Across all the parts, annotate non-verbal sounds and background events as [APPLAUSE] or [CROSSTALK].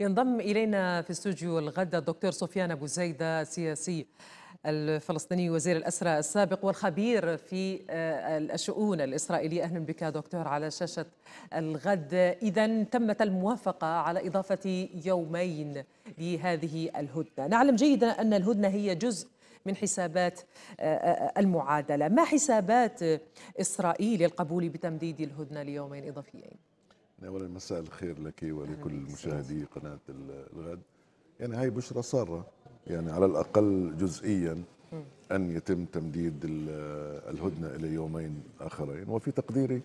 ينضم إلينا في استوديو الغد الدكتور سفيان أبو زيدة السياسي الفلسطيني وزير الأسرة السابق والخبير في آه، الشؤون الإسرائيلية أهلا بك دكتور على شاشة الغد إذا تمت الموافقة على إضافة يومين لهذه الهدنة نعلم جيدا أن الهدنة هي جزء من حسابات آه، آه، المعادلة ما حسابات إسرائيل القبول بتمديد الهدنة ليومين إضافيين؟ اولا مساء الخير لك ولكل مشاهدي قناه الغد يعني هاي بشرى ساره يعني على الاقل جزئيا ان يتم تمديد الهدنه الى يومين اخرين وفي تقديري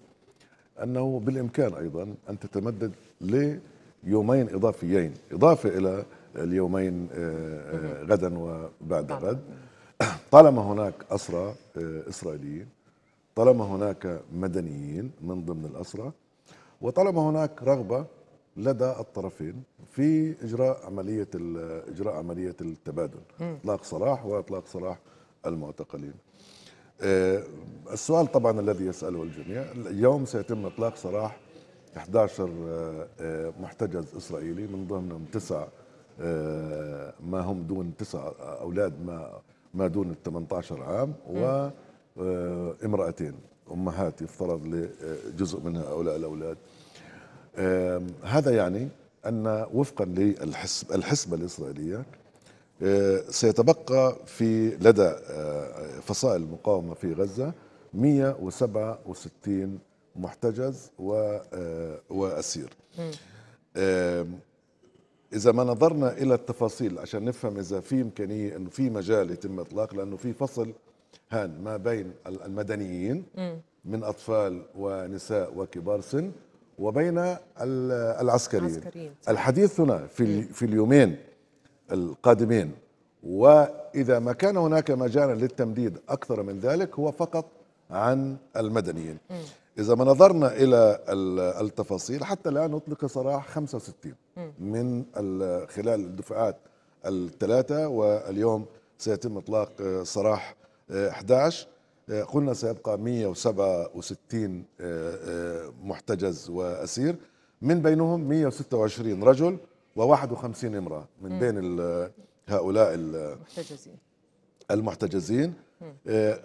انه بالامكان ايضا ان تتمدد ليومين اضافيين اضافه الى اليومين آه، غدا وبعد غد [CLEARS THROAT] طالما هناك اسرى آه، اسرائيليين طالما هناك مدنيين من ضمن الاسرى وطالما هناك رغبه لدى الطرفين في اجراء عمليه اجراء عمليه التبادل اطلاق سراح واطلاق سراح المعتقلين آه، السؤال طبعا الذي يساله الجميع اليوم سيتم اطلاق سراح 11 آه، آه، محتجز اسرائيلي من ضمنهم تسع ما هم دون تسع اولاد ما ما دون ال 18 عام وامرأتين امهات يفترض لجزء من هؤلاء الاولاد هذا يعني ان وفقا للحسبه الاسرائيليه آه، سيتبقى في لدى آه، فصائل المقاومه في غزه 167 محتجز آه، واسير اذا ما نظرنا الى التفاصيل عشان نفهم اذا في امكانيه انه في مجال يتم اطلاق لانه في فصل هان ما بين المدنيين من أطفال ونساء وكبار سن وبين العسكريين الحديث هنا في, في اليومين القادمين وإذا ما كان هناك مجالا للتمديد أكثر من ذلك هو فقط عن المدنيين إذا ما نظرنا إلى التفاصيل حتى الآن أطلق سراح 65 من خلال الدفعات الثلاثة واليوم سيتم إطلاق سراح 11 آه، قلنا سيبقى 167 آه، آه، محتجز واسير من بينهم 126 رجل و51 امراه من بين هؤلاء المحتجزين المحتجزين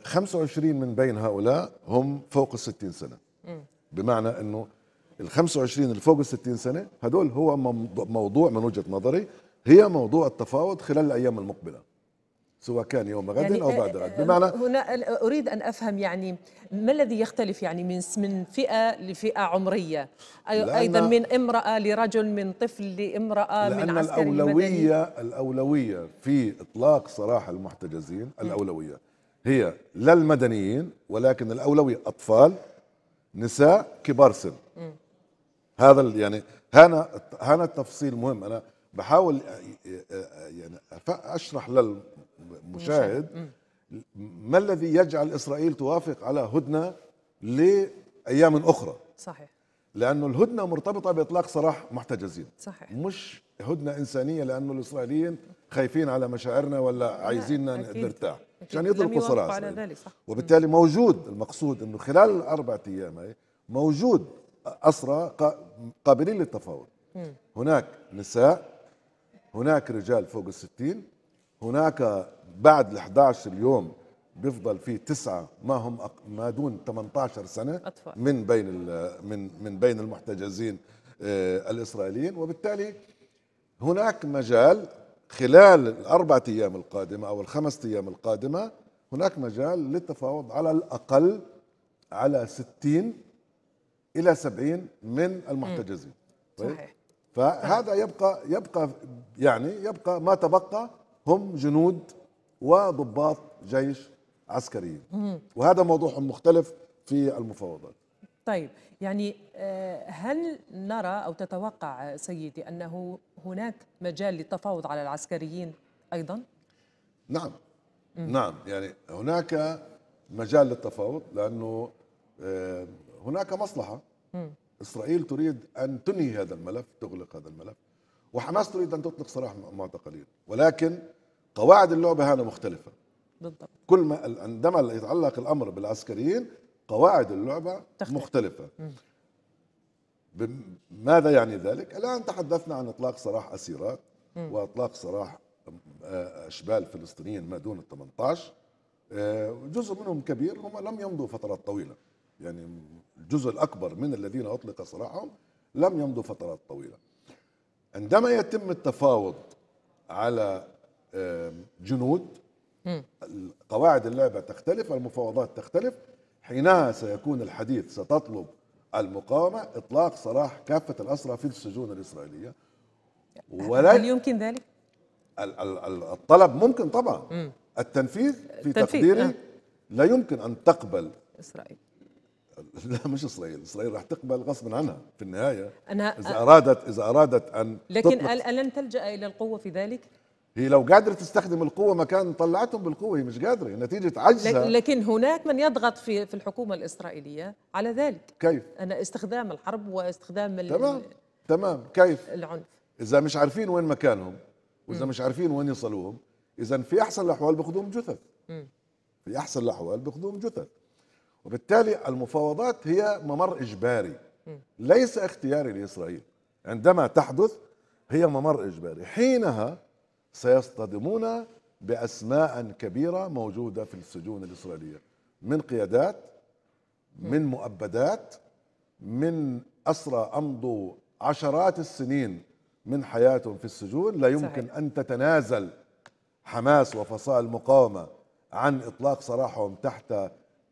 25 من بين هؤلاء هم فوق ال 60 سنه بمعنى انه ال 25 اللي فوق ال 60 سنه هدول هو موضوع من وجهه نظري هي موضوع التفاوض خلال الايام المقبله سواء كان يوم غد يعني او بعد غد آه، آه، بمعنى هنا آه، اريد ان افهم يعني ما الذي يختلف يعني من من فئه لفئه عمريه ايضا من امراه لرجل من طفل لامراه لأن من عسكري الاولويه مدني. الاولويه في اطلاق سراح المحتجزين الاولويه هي للمدنيين ولكن الاولويه اطفال نساء كبار سن هذا يعني هنا هنا تفصيل مهم انا بحاول يعني اشرح لل مشاهد ما الذي يجعل إسرائيل توافق على هدنة لأيام أخرى صحيح لأنه الهدنة مرتبطة بإطلاق سراح محتجزين صحيح مش هدنة إنسانية لأنه الإسرائيليين خايفين على مشاعرنا ولا عايزيننا نرتاح عشان يطلقوا سراح على ذلك صح. وبالتالي موجود المقصود أنه خلال الأربعة أيام هي موجود أسرى قابلين للتفاوض هناك نساء هناك رجال فوق الستين هناك بعد ال 11 اليوم بيفضل في تسعة ما هم ما دون 18 سنة أطفال. من بين ال... من من بين المحتجزين آه، الإسرائيليين وبالتالي هناك مجال خلال الاربع أيام القادمة أو الخمس أيام القادمة هناك مجال للتفاوض على الأقل على 60 إلى 70 من المحتجزين طيب؟ صحيح فهذا يبقى يبقى يعني يبقى ما تبقى هم جنود وضباط جيش عسكريين وهذا موضوع مختلف في المفاوضات طيب يعني آه، هل نرى او تتوقع سيدي انه هناك مجال للتفاوض على العسكريين ايضا؟ نعم مم. نعم يعني هناك مجال للتفاوض لانه آه، هناك مصلحه مم. اسرائيل تريد ان تنهي هذا الملف تغلق هذا الملف وحماس تريد ان تطلق سراح معتقلين ولكن قواعد اللعبة هنا مختلفة بالضبط كل ما عندما يتعلق الأمر بالعسكريين قواعد اللعبة تختلف. مختلفة ماذا يعني ذلك؟ الآن تحدثنا عن إطلاق سراح أسيرات وإطلاق سراح آه، أشبال فلسطينيين ما دون ال 18 آه، جزء منهم كبير هم لم يمضوا فترات طويلة يعني الجزء الأكبر من الذين أطلق سراحهم لم يمضوا فترات طويلة عندما يتم التفاوض على جنود قواعد اللعبة تختلف المفاوضات تختلف حينها سيكون الحديث ستطلب المقاومة إطلاق سراح كافة الأسرى في السجون الإسرائيلية هل يمكن ذلك؟ الطلب ممكن طبعا التنفيذ في تقديري لا يمكن أن تقبل إسرائيل [LAUGHS] لا مش اسرائيل، اسرائيل راح تقبل غصبا عنها في النهايه أنا اذا ارادت اذا ارادت ان لكن الن تلجا الى القوه في ذلك؟ هي لو قادرة تستخدم القوة ما كان طلعتهم بالقوة هي مش قادرة نتيجة عجزها لكن هناك من يضغط في في الحكومة الإسرائيلية على ذلك كيف؟ أنا استخدام الحرب واستخدام تمام تمام كيف؟ العنف إذا مش عارفين وين مكانهم وإذا مش عارفين وين يصلوهم إذا في أحسن الأحوال بياخذوهم جثث في أحسن الأحوال بياخذوهم جثث وبالتالي المفاوضات هي ممر إجباري ليس اختياري لإسرائيل عندما تحدث هي ممر إجباري حينها سيصطدمون بأسماء كبيرة موجودة في السجون الإسرائيلية من قيادات من مؤبدات من أسرى أمضوا عشرات السنين من حياتهم في السجون لا يمكن صحيح. أن تتنازل حماس وفصائل المقاومة عن إطلاق سراحهم تحت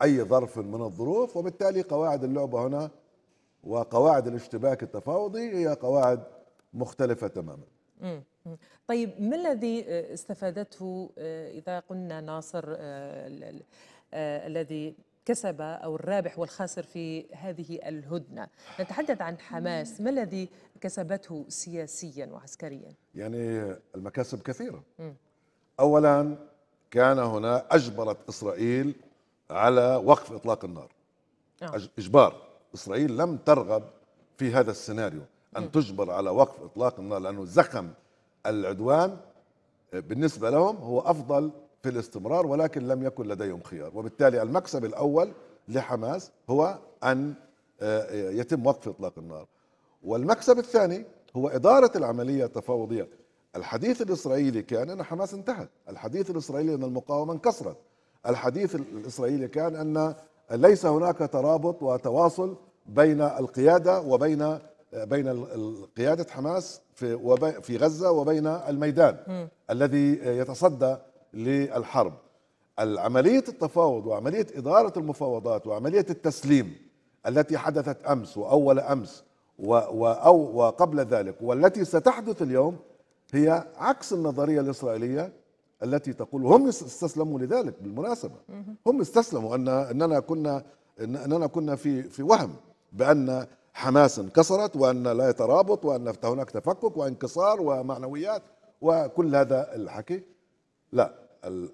أي ظرف من الظروف وبالتالي قواعد اللعبة هنا وقواعد الاشتباك التفاوضي هي قواعد مختلفة تماما طيب ما الذي آه، استفادته آه، اذا قلنا ناصر آه، الذي كسب او الرابح والخاسر في هذه الهدنه نتحدث عن حماس ما الذي كسبته سياسيا وعسكريا يعني المكاسب كثيره اولا كان هنا اجبرت اسرائيل على وقف اطلاق النار آه. اجبار اسرائيل لم ترغب في هذا السيناريو ان تجبر على وقف اطلاق النار لانه زخم العدوان آه، بالنسبه لهم هو افضل في الاستمرار ولكن لم يكن لديهم خيار وبالتالي المكسب الاول لحماس هو ان آه، آه، يتم وقف اطلاق النار والمكسب الثاني هو اداره العمليه التفاوضيه الحديث الاسرائيلي كان ان حماس انتهت الحديث الاسرائيلي ان المقاومه انكسرت الحديث الاسرائيلي كان ان ليس هناك ترابط وتواصل بين القياده وبين بين قياده حماس في غزه وبين الميدان م. الذي يتصدى للحرب. عمليه التفاوض وعمليه اداره المفاوضات وعمليه التسليم التي حدثت امس واول امس أو وقبل ذلك والتي ستحدث اليوم هي عكس النظريه الاسرائيليه التي تقول هم استسلموا لذلك بالمناسبه هم استسلموا ان اننا كنا اننا كنا في في وهم بان حماس انكسرت وأن لا يترابط وأن هناك تفكك وانكسار ومعنويات وكل هذا الحكي لا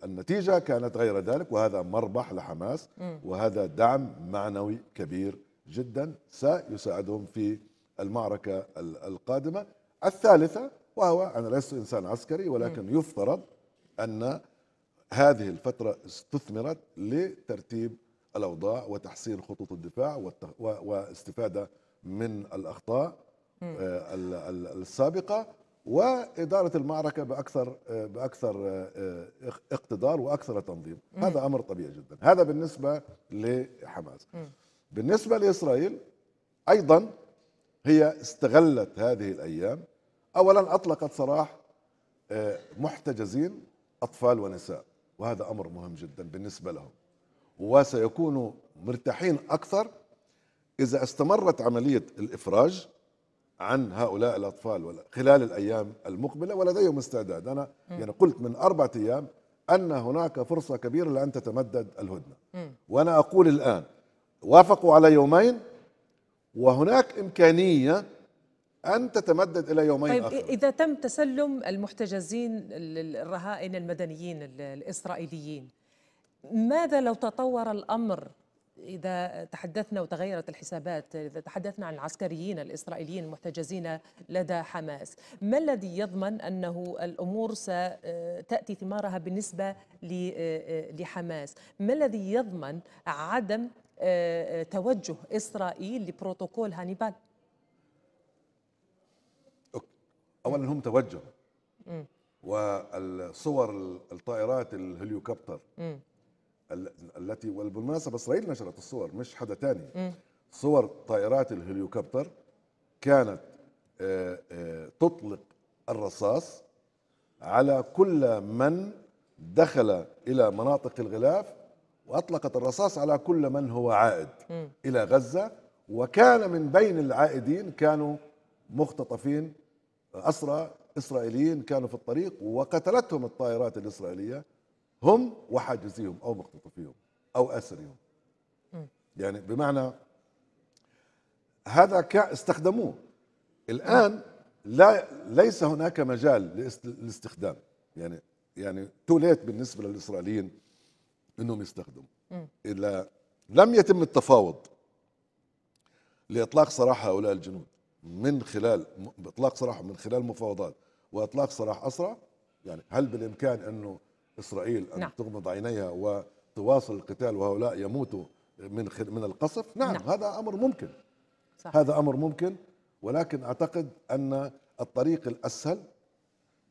النتيجة كانت غير ذلك وهذا مربح لحماس وهذا دعم معنوي كبير جدا سيساعدهم في المعركة القادمة الثالثة وهو أنا لست إنسان عسكري ولكن يفترض أن هذه الفترة استثمرت لترتيب الأوضاع وتحسين خطوط الدفاع واستفادة من الاخطاء آه، السابقه واداره المعركه باكثر آه، باكثر آه، اقتدار واكثر تنظيم، هذا امر طبيعي جدا، هذا بالنسبه لحماس. بالنسبه لاسرائيل ايضا هي استغلت هذه الايام، اولا اطلقت سراح محتجزين اطفال ونساء، وهذا امر مهم جدا بالنسبه لهم. وسيكونوا مرتاحين اكثر إذا استمرت عملية الإفراج عن هؤلاء الأطفال خلال الأيام المقبلة ولديهم استعداد أنا يعني قلت من أربعة أيام أن هناك فرصة كبيرة لأن تتمدد الهدنة وأنا أقول الآن وافقوا على يومين وهناك إمكانية أن تتمدد إلى يومين طيب آخر. إذا تم تسلم المحتجزين الرهائن المدنيين الإسرائيليين ماذا لو تطور الأمر إذا تحدثنا وتغيرت الحسابات إذا تحدثنا عن العسكريين الإسرائيليين المحتجزين لدى حماس ما الذي يضمن أنه الأمور ستأتي آه، ثمارها بالنسبة آه، لحماس ما الذي يضمن عدم آه، توجه إسرائيل لبروتوكول هانيبال أولا هم توجه والصور الطائرات الهليوكوبتر التي وبالمناسبة إسرائيل نشرت الصور مش حدا تاني م. صور طائرات الهليوكوبتر كانت آه، آه، تطلق الرصاص على كل من دخل إلى مناطق الغلاف وأطلقت الرصاص على كل من هو عائد م. إلى غزة وكان من بين العائدين كانوا مختطفين أسرى إسرائيليين كانوا في الطريق وقتلتهم الطائرات الإسرائيلية هم وحاجزيهم أو مقتطفيهم أو اسريهم يعني بمعنى هذا استخدموه الآن لا ليس هناك مجال للاستخدام يعني يعني تو ليت بالنسبه للاسرائيليين انهم يستخدموا الا لم يتم التفاوض لاطلاق سراح هؤلاء الجنود من خلال اطلاق سراحهم من خلال مفاوضات واطلاق سراح اسرع يعني هل بالامكان انه إسرائيل أن نعم. تغمض عينيها وتواصل القتال وهؤلاء يموتوا من من القصف نعم, نعم. هذا أمر ممكن صح. هذا أمر ممكن ولكن أعتقد أن الطريق الأسهل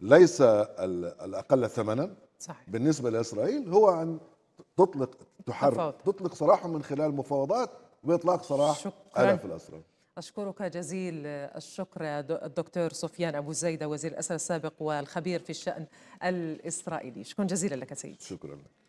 ليس الأقل ثمنا صحيح. بالنسبة لإسرائيل هو أن تطلق تحرك تطلق سراحهم من خلال مفاوضات وإطلاق سراح آلاف الأسرى أشكرك جزيل الشكر الدكتور سفيان أبو زيدة وزير الأسر السابق والخبير في الشأن الإسرائيلي شكرا جزيلا لك سيدي شكرا لك